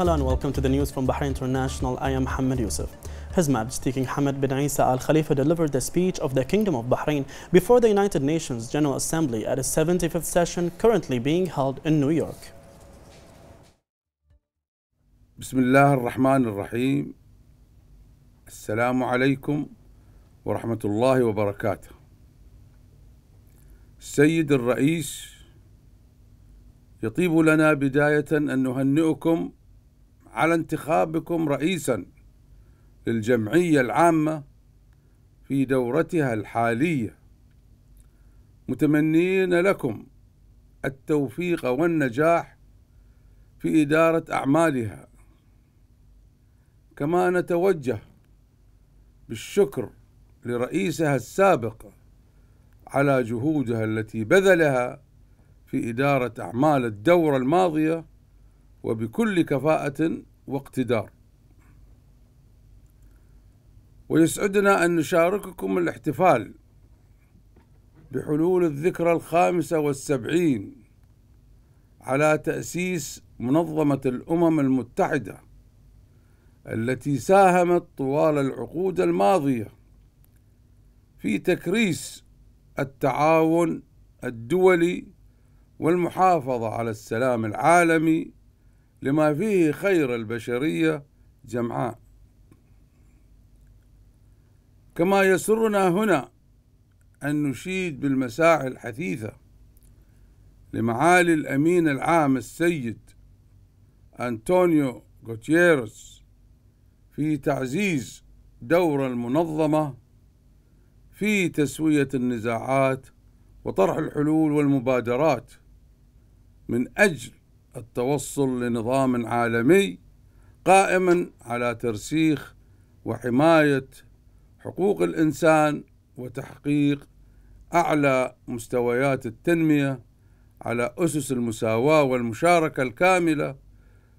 Hello and welcome to the news from Bahrain International. I am Mohammed Youssef. His Majesty King Hamad bin Isa Al Khalifa delivered the speech of the Kingdom of Bahrain before the United Nations General Assembly at its 75th session currently being held in New York. بسم الله الرحمن الرحيم السلام عليكم ورحمة الله وبركاته السيد الرئيس يطيب لنا بداية أن نهنئكم على انتخابكم رئيسا للجمعية العامة في دورتها الحالية متمنين لكم التوفيق والنجاح في إدارة أعمالها كما نتوجه بالشكر لرئيسها السابق على جهودها التي بذلها في إدارة أعمال الدورة الماضية وبكل كفاءة واقتدار ويسعدنا أن نشارككم الاحتفال بحلول الذكرى الخامسة والسبعين على تأسيس منظمة الأمم المتحدة التي ساهمت طوال العقود الماضية في تكريس التعاون الدولي والمحافظة على السلام العالمي لما فيه خير البشرية جمعاء كما يسرنا هنا أن نشيد بالمساعي الحثيثة لمعالي الأمين العام السيد أنطونيو غوتييرس في تعزيز دور المنظمة في تسوية النزاعات وطرح الحلول والمبادرات من أجل التوصل لنظام عالمي قائما على ترسيخ وحمايه حقوق الانسان وتحقيق اعلى مستويات التنميه على اسس المساواه والمشاركه الكامله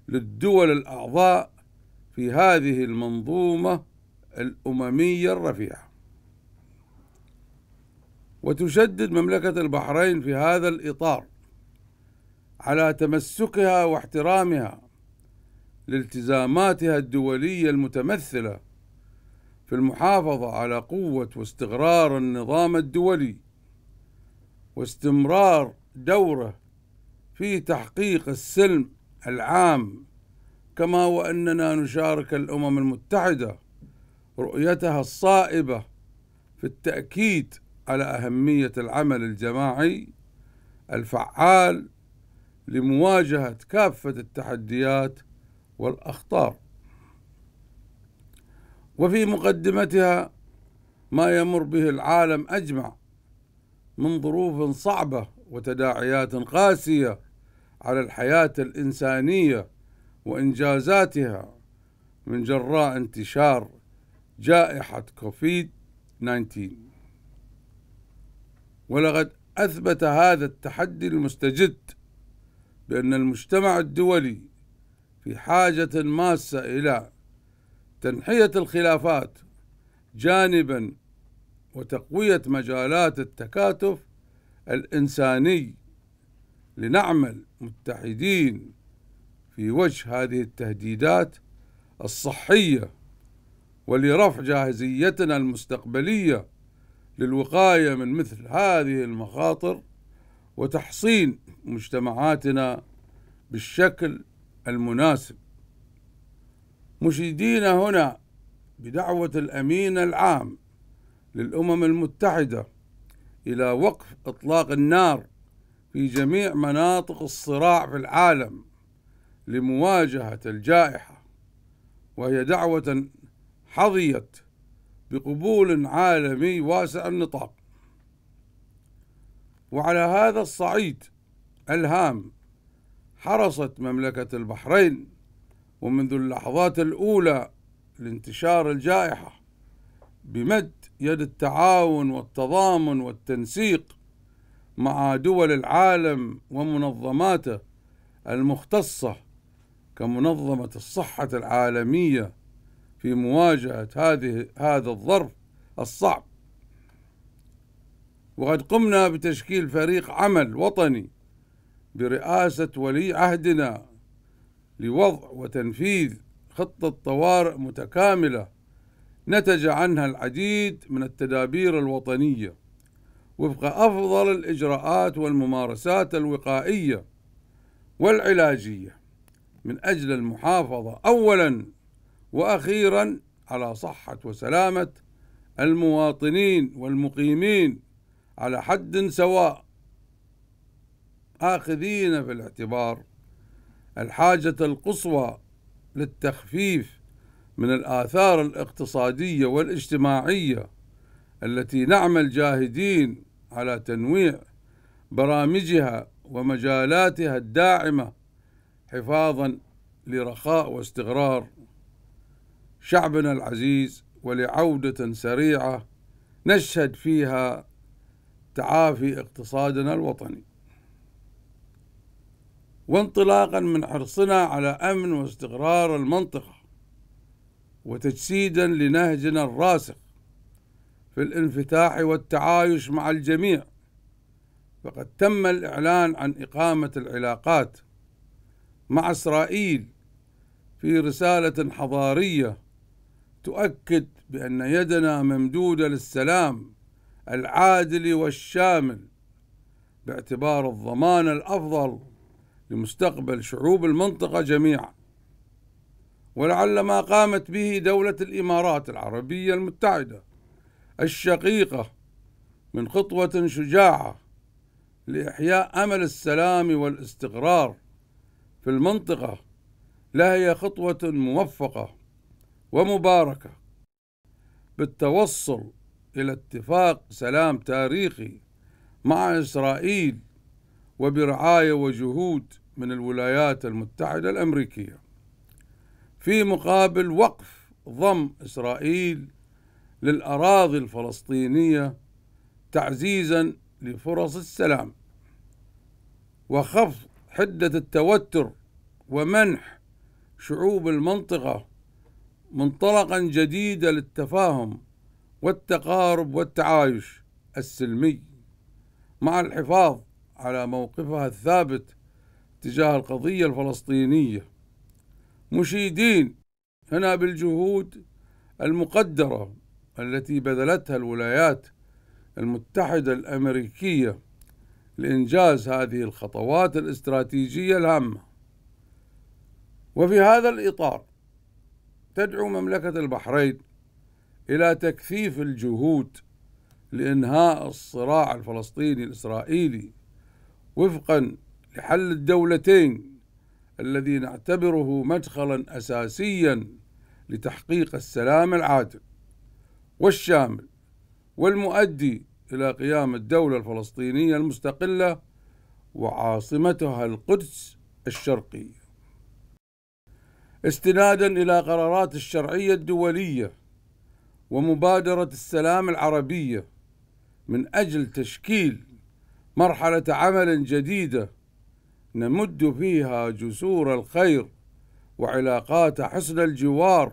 للدول الاعضاء في هذه المنظومه الامميه الرفيعه وتشدد مملكه البحرين في هذا الاطار على تمسكها واحترامها لالتزاماتها الدولية المتمثلة في المحافظة على قوة واستقرار النظام الدولي واستمرار دوره في تحقيق السلم العام كما وأننا نشارك الأمم المتحدة رؤيتها الصائبة في التأكيد على أهمية العمل الجماعي الفعال لمواجهة كافة التحديات والأخطار وفي مقدمتها ما يمر به العالم أجمع من ظروف صعبة وتداعيات قاسية على الحياة الإنسانية وإنجازاتها من جراء انتشار جائحة كوفيد 19 ولقد أثبت هذا التحدي المستجد بأن المجتمع الدولي في حاجة ماسة إلى تنحية الخلافات جانبا وتقوية مجالات التكاتف الإنساني لنعمل متحدين في وجه هذه التهديدات الصحية ولرفع جاهزيتنا المستقبلية للوقاية من مثل هذه المخاطر وتحصين مجتمعاتنا بالشكل المناسب مشيدين هنا بدعوة الأمين العام للأمم المتحدة إلى وقف إطلاق النار في جميع مناطق الصراع في العالم لمواجهة الجائحة وهي دعوة حظيت بقبول عالمي واسع النطاق وعلى هذا الصعيد الهام حرصت مملكة البحرين ومنذ اللحظات الأولى لانتشار الجائحة بمد يد التعاون والتضامن والتنسيق مع دول العالم ومنظماته المختصة كمنظمة الصحة العالمية في مواجهة هذه هذا الظرف الصعب وقد قمنا بتشكيل فريق عمل وطني برئاسة ولي عهدنا لوضع وتنفيذ خطة طوارئ متكاملة نتج عنها العديد من التدابير الوطنية وفق أفضل الإجراءات والممارسات الوقائية والعلاجية من أجل المحافظة أولا وأخيرا على صحة وسلامة المواطنين والمقيمين على حد سواء آخذين في الاعتبار الحاجة القصوى للتخفيف من الآثار الاقتصادية والاجتماعية التي نعمل جاهدين على تنويع برامجها ومجالاتها الداعمة حفاظا لرخاء واستقرار شعبنا العزيز ولعودة سريعة نشهد فيها تعافي اقتصادنا الوطني وانطلاقا من حرصنا على امن واستقرار المنطقه وتجسيدا لنهجنا الراسخ في الانفتاح والتعايش مع الجميع فقد تم الاعلان عن اقامه العلاقات مع اسرائيل في رساله حضاريه تؤكد بان يدنا ممدوده للسلام العادل والشامل باعتبار الضمان الافضل لمستقبل شعوب المنطقه جميعا ولعل ما قامت به دوله الامارات العربيه المتحده الشقيقه من خطوه شجاعه لاحياء امل السلام والاستقرار في المنطقه لهي خطوه موفقه ومباركه بالتوصل إلى اتفاق سلام تاريخي مع إسرائيل وبرعاية وجهود من الولايات المتحدة الأمريكية في مقابل وقف ضم إسرائيل للأراضي الفلسطينية تعزيزا لفرص السلام وخفض حدة التوتر ومنح شعوب المنطقة منطلقا جديدا للتفاهم والتقارب والتعايش السلمي مع الحفاظ على موقفها الثابت تجاه القضية الفلسطينية مشيدين هنا بالجهود المقدرة التي بذلتها الولايات المتحدة الأمريكية لإنجاز هذه الخطوات الاستراتيجية الهامة وفي هذا الإطار تدعو مملكة البحرين إلى تكثيف الجهود لإنهاء الصراع الفلسطيني الإسرائيلي وفقا لحل الدولتين الذي نعتبره مدخلا أساسيا لتحقيق السلام العادل والشامل والمؤدي إلى قيام الدولة الفلسطينية المستقلة وعاصمتها القدس الشرقية استنادا إلى قرارات الشرعية الدولية ومبادرة السلام العربية من أجل تشكيل مرحلة عمل جديدة نمد فيها جسور الخير وعلاقات حسن الجوار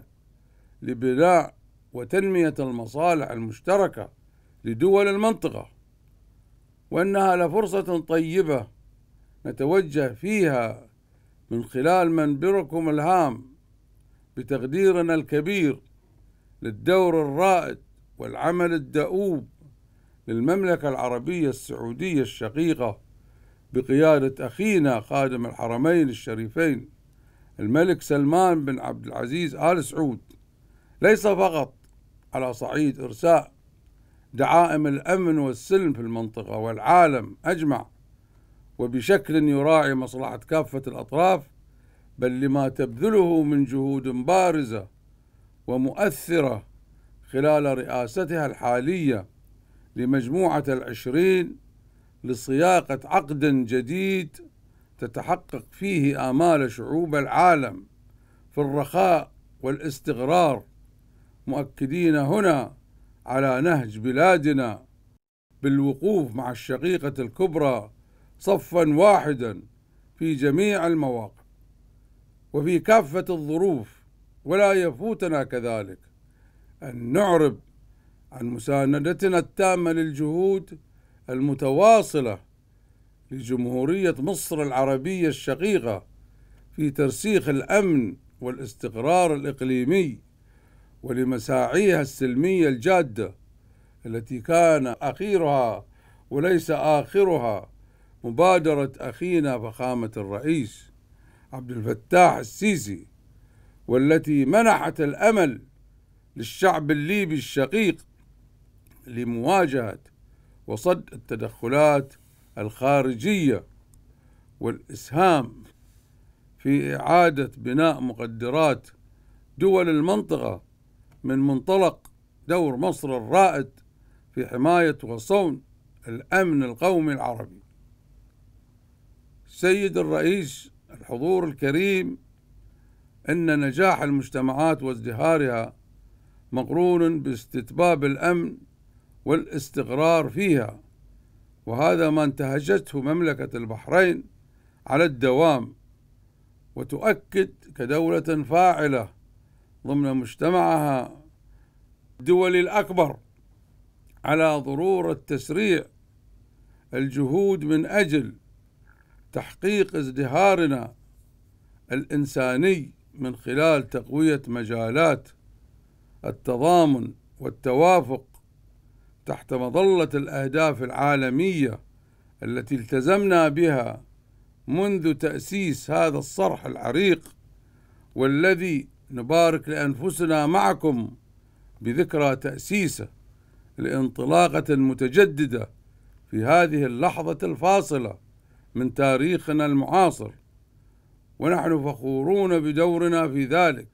لبناء وتنمية المصالح المشتركة لدول المنطقة وأنها لفرصة طيبة نتوجه فيها من خلال منبركم الهام بتقديرنا الكبير للدور الرائد والعمل الدؤوب للمملكة العربية السعودية الشقيقة بقيادة أخينا خادم الحرمين الشريفين الملك سلمان بن عبد العزيز آل سعود ليس فقط على صعيد إرساء دعائم الأمن والسلم في المنطقة والعالم أجمع وبشكل يراعي مصلحة كافة الأطراف بل لما تبذله من جهود بارزة ومؤثرة خلال رئاستها الحالية لمجموعة العشرين لصياغة عقد جديد تتحقق فيه آمال شعوب العالم في الرخاء والاستقرار مؤكدين هنا على نهج بلادنا بالوقوف مع الشقيقة الكبرى صفا واحدا في جميع المواقف وفي كافة الظروف ولا يفوتنا كذلك أن نعرب عن مساندتنا التامة للجهود المتواصلة لجمهورية مصر العربية الشقيقة في ترسيخ الأمن والاستقرار الإقليمي ولمساعيها السلمية الجادة التي كان أخيرها وليس آخرها مبادرة أخينا فخامة الرئيس عبد الفتاح السيسي والتي منحت الامل للشعب الليبي الشقيق لمواجهه وصد التدخلات الخارجيه والاسهام في اعاده بناء مقدرات دول المنطقه من منطلق دور مصر الرائد في حمايه وصون الامن القومي العربي سيد الرئيس الحضور الكريم أن نجاح المجتمعات وازدهارها مقرون باستتباب الأمن والاستقرار فيها وهذا ما انتهجته مملكة البحرين على الدوام وتؤكد كدولة فاعلة ضمن مجتمعها الدولي الأكبر على ضرورة تسريع الجهود من أجل تحقيق ازدهارنا الإنساني من خلال تقوية مجالات التضامن والتوافق تحت مظلة الأهداف العالمية التي التزمنا بها منذ تأسيس هذا الصرح العريق والذي نبارك لأنفسنا معكم بذكرى تأسيسه لانطلاقة متجددة في هذه اللحظة الفاصلة من تاريخنا المعاصر ونحن فخورون بدورنا في ذلك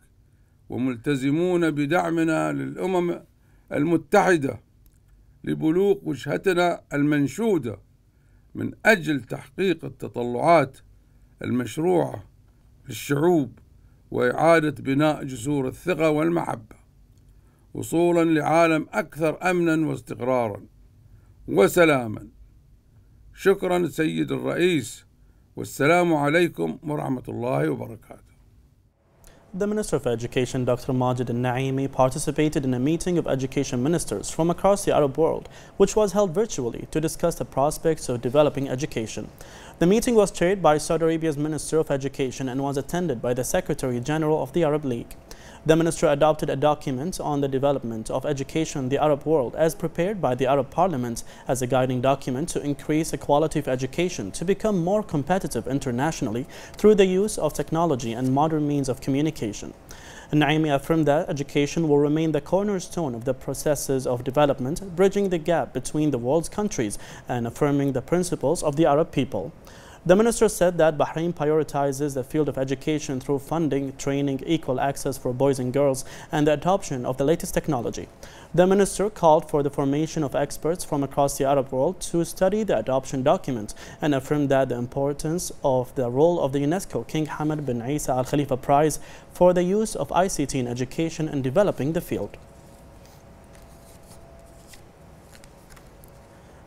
وملتزمون بدعمنا للأمم المتحدة لبلوغ وجهتنا المنشودة من أجل تحقيق التطلعات المشروعة للشعوب وإعادة بناء جسور الثقة والمحبة وصولا لعالم أكثر أمنا واستقرارا وسلاما شكرا سيد الرئيس والسلام عليكم ورحمة الله وبركاته. The Minister of Education, Dr. Majid Al-Naimi, participated in a meeting of education ministers from across the Arab world, which was held virtually to discuss the prospects of developing education. The meeting was chaired by Saudi Arabia's Minister of Education and was attended by the Secretary General of the Arab League. The minister adopted a document on the development of education in the Arab world as prepared by the Arab Parliament as a guiding document to increase the quality of education to become more competitive internationally through the use of technology and modern means of communication. Naimi affirmed that education will remain the cornerstone of the processes of development, bridging the gap between the world's countries and affirming the principles of the Arab people. The minister said that Bahrain prioritizes the field of education through funding, training, equal access for boys and girls, and the adoption of the latest technology. The minister called for the formation of experts from across the Arab world to study the adoption document and affirmed that the importance of the role of the UNESCO King Hamad bin Isa Al Khalifa Prize for the use of ICT in education and developing the field.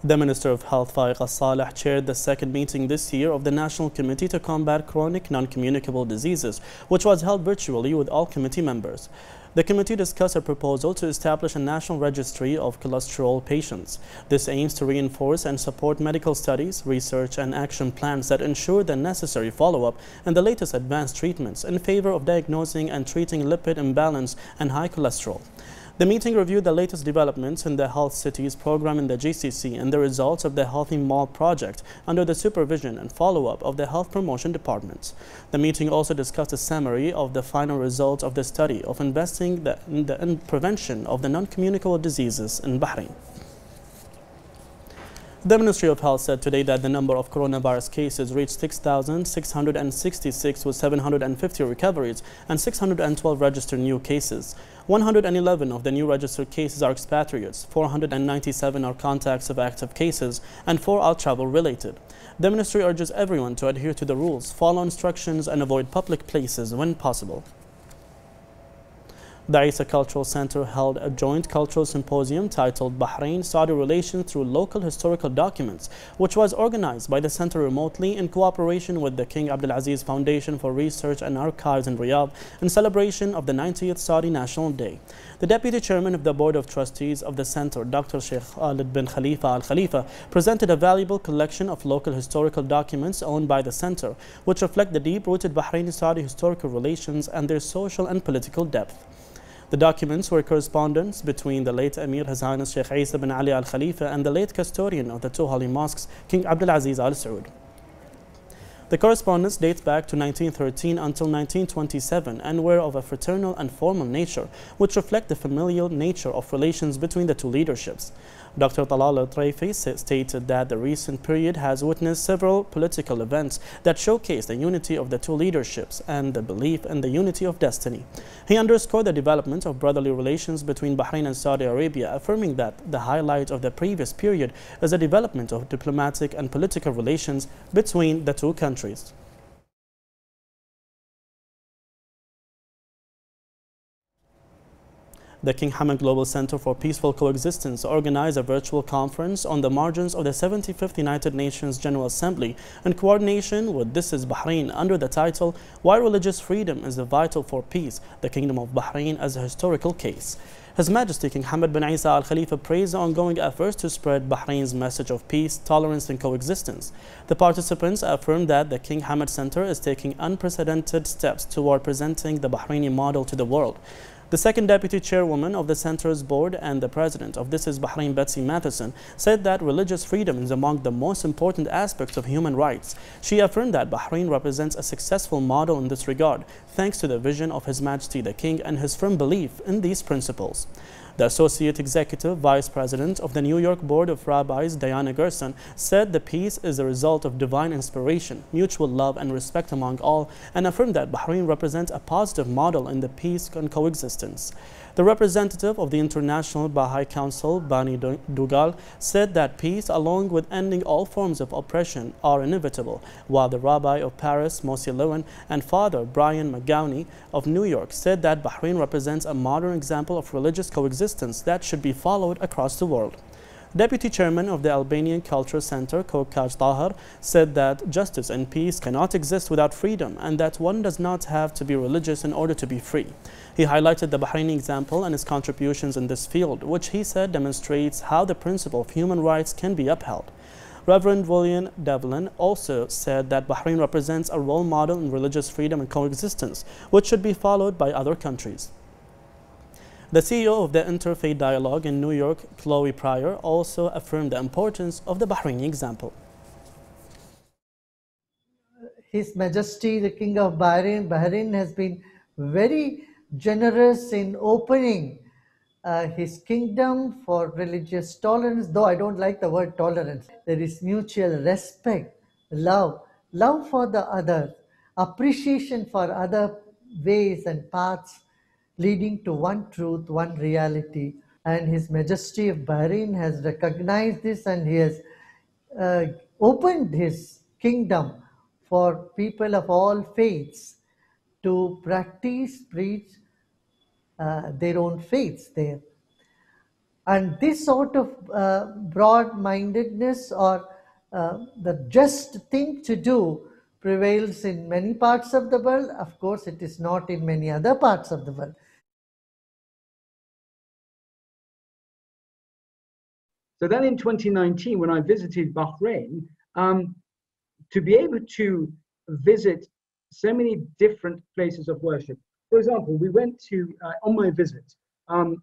The Minister of Health, Faiq Saleh, chaired the second meeting this year of the National Committee to Combat Chronic Non-Communicable Diseases, which was held virtually with all committee members. The committee discussed a proposal to establish a national registry of cholesterol patients. This aims to reinforce and support medical studies, research and action plans that ensure the necessary follow-up and the latest advanced treatments in favor of diagnosing and treating lipid imbalance and high cholesterol. The meeting reviewed the latest developments in the Health Cities program in the GCC and the results of the Healthy Mall project under the supervision and follow-up of the Health Promotion Department. The meeting also discussed a summary of the final results of the study of investing the, in the in prevention of the non-communicable diseases in Bahrain. The Ministry of Health said today that the number of coronavirus cases reached 6,666 with 750 recoveries and 612 registered new cases. 111 of the new registered cases are expatriates, 497 are contacts of active cases, and 4 are travel related. The ministry urges everyone to adhere to the rules, follow instructions, and avoid public places when possible. The Isa Cultural Center held a joint cultural symposium titled Bahrain-Saudi Relations Through Local Historical Documents, which was organized by the center remotely in cooperation with the King Abdulaziz Foundation for Research and Archives in Riyadh in celebration of the 90th Saudi National Day. The deputy chairman of the Board of Trustees of the center, Dr. Sheikh Khalid bin Khalifa Al-Khalifa, presented a valuable collection of local historical documents owned by the center, which reflect the deep-rooted Bahraini-Saudi historical relations and their social and political depth. The documents were correspondence between the late Emir His Highness Sheikh Isa bin Ali al-Khalifa and the late custodian of the two holy mosques, King Abdulaziz al-Saud. The correspondence dates back to 1913 until 1927 and were of a fraternal and formal nature, which reflect the familial nature of relations between the two leaderships. Dr. Talal Al-Traifi stated that the recent period has witnessed several political events that showcase the unity of the two leaderships and the belief in the unity of destiny. He underscored the development of brotherly relations between Bahrain and Saudi Arabia, affirming that the highlight of the previous period is the development of diplomatic and political relations between the two countries. The King Hamad Global Center for Peaceful Coexistence organized a virtual conference on the margins of the 75th United Nations General Assembly in coordination with This is Bahrain under the title Why Religious Freedom is Vital for Peace, the Kingdom of Bahrain as a Historical Case. His Majesty King Hamad bin Isa Al Khalifa praised the ongoing efforts to spread Bahrain's message of peace, tolerance and coexistence. The participants affirmed that the King Hamad Center is taking unprecedented steps toward presenting the Bahraini model to the world. The second deputy chairwoman of the center's board and the president of This Is Bahrain, Betsy Matheson, said that religious freedom is among the most important aspects of human rights. She affirmed that Bahrain represents a successful model in this regard, thanks to the vision of His Majesty the King and his firm belief in these principles. The Associate Executive Vice President of the New York Board of Rabbis, Diana Gerson, said the peace is a result of divine inspiration, mutual love and respect among all, and affirmed that Bahrain represents a positive model in the peace and coexistence. The representative of the International Baha'i Council, Bani Dugal, said that peace, along with ending all forms of oppression, are inevitable, while the rabbi of Paris, Moshe Lewin, and Father Brian McGowney of New York said that Bahrain represents a modern example of religious coexistence that should be followed across the world. Deputy Chairman of the Albanian Culture Center, Kokaj Tahar, said that justice and peace cannot exist without freedom and that one does not have to be religious in order to be free. He highlighted the Bahraini example and his contributions in this field, which he said demonstrates how the principle of human rights can be upheld. Reverend William Devlin also said that Bahrain represents a role model in religious freedom and coexistence, which should be followed by other countries. The CEO of the Interfaith Dialogue in New York, Chloe Pryor, also affirmed the importance of the Bahraini example. His Majesty the King of Bahrain, Bahrain has been very generous in opening uh, his kingdom for religious tolerance, though I don't like the word tolerance. There is mutual respect, love, love for the other, appreciation for other ways and paths leading to one truth, one reality. And His Majesty of Bahrain has recognized this and He has uh, opened His kingdom for people of all faiths to practice, preach uh, their own faiths there. And this sort of uh, broad mindedness or uh, the just thing to do prevails in many parts of the world. Of course, it is not in many other parts of the world. So then in 2019, when I visited Bahrain, um, to be able to visit so many different places of worship. For example, we went to, uh, on my visit, um,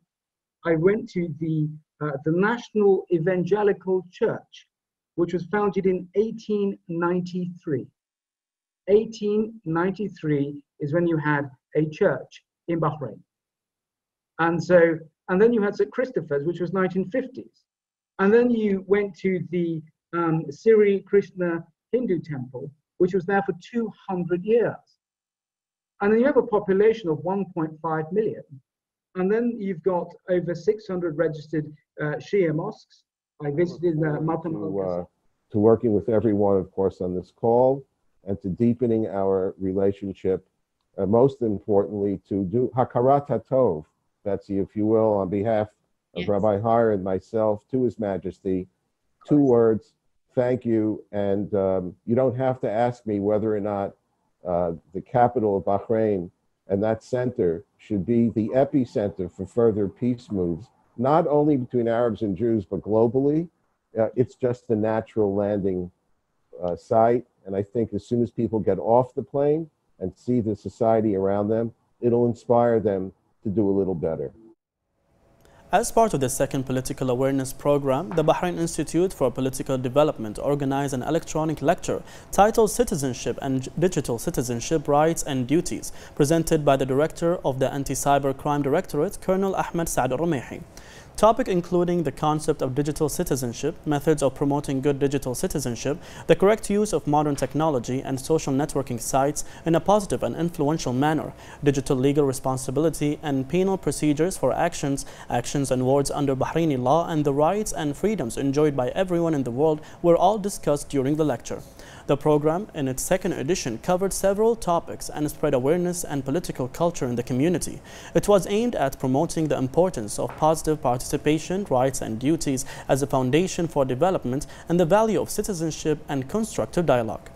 I went to the, uh, the National Evangelical Church, which was founded in 1893. 1893 is when you had a church in Bahrain. And so, and then you had St. Christopher's, which was 1950s. And then you went to the um, Sri Krishna Hindu temple, which was there for 200 years. And then you have a population of 1.5 million. And then you've got over 600 registered uh, Shia mosques. I visited uh, Matam to, uh, to working with everyone, of course, on this call and to deepening our relationship. Uh, most importantly, to do Hakarat Tov, Betsy, if you will, on behalf yes. Rabbi Har and myself to His Majesty, two words, thank you. And um, you don't have to ask me whether or not uh, the capital of Bahrain and that center should be the epicenter for further peace moves, not only between Arabs and Jews, but globally. Uh, it's just the natural landing uh, site. And I think as soon as people get off the plane and see the society around them, it'll inspire them to do a little better. As part of the second political awareness program, the Bahrain Institute for Political Development organized an electronic lecture titled Citizenship and Digital Citizenship Rights and Duties, presented by the director of the Anti-Cybercrime Directorate, Colonel Ahmed Saad Rumehi topic including the concept of digital citizenship, methods of promoting good digital citizenship, the correct use of modern technology and social networking sites in a positive and influential manner, digital legal responsibility and penal procedures for actions, actions and words under Bahraini law and the rights and freedoms enjoyed by everyone in the world were all discussed during the lecture. The program, in its second edition, covered several topics and spread awareness and political culture in the community. It was aimed at promoting the importance of positive participation, rights and duties as a foundation for development and the value of citizenship and constructive dialogue.